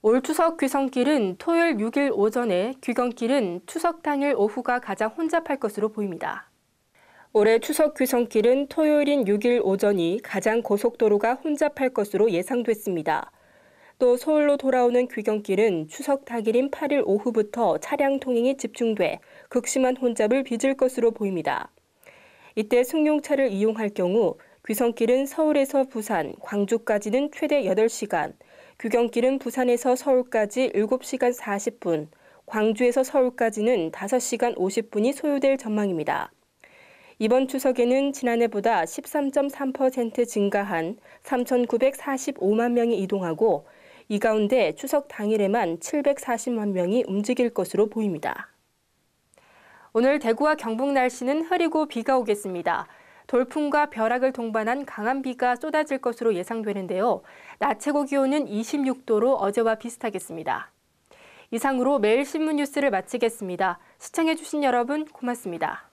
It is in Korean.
올 추석 귀성길은 토요일 6일 오전에 귀경길은 추석 당일 오후가 가장 혼잡할 것으로 보입니다. 올해 추석 귀성길은 토요일인 6일 오전이 가장 고속도로가 혼잡할 것으로 예상됐습니다. 또 서울로 돌아오는 귀경길은 추석 당일인 8일 오후부터 차량 통행이 집중돼 극심한 혼잡을 빚을 것으로 보입니다. 이때 승용차를 이용할 경우 귀성길은 서울에서 부산, 광주까지는 최대 8시간, 규경길은 부산에서 서울까지 7시간 40분, 광주에서 서울까지는 5시간 50분이 소요될 전망입니다. 이번 추석에는 지난해보다 13.3% 증가한 3,945만 명이 이동하고 이 가운데 추석 당일에만 740만 명이 움직일 것으로 보입니다. 오늘 대구와 경북 날씨는 흐리고 비가 오겠습니다. 돌풍과 벼락을 동반한 강한 비가 쏟아질 것으로 예상되는데요. 낮 최고 기온은 26도로 어제와 비슷하겠습니다. 이상으로 매일 신문 뉴스를 마치겠습니다. 시청해주신 여러분 고맙습니다.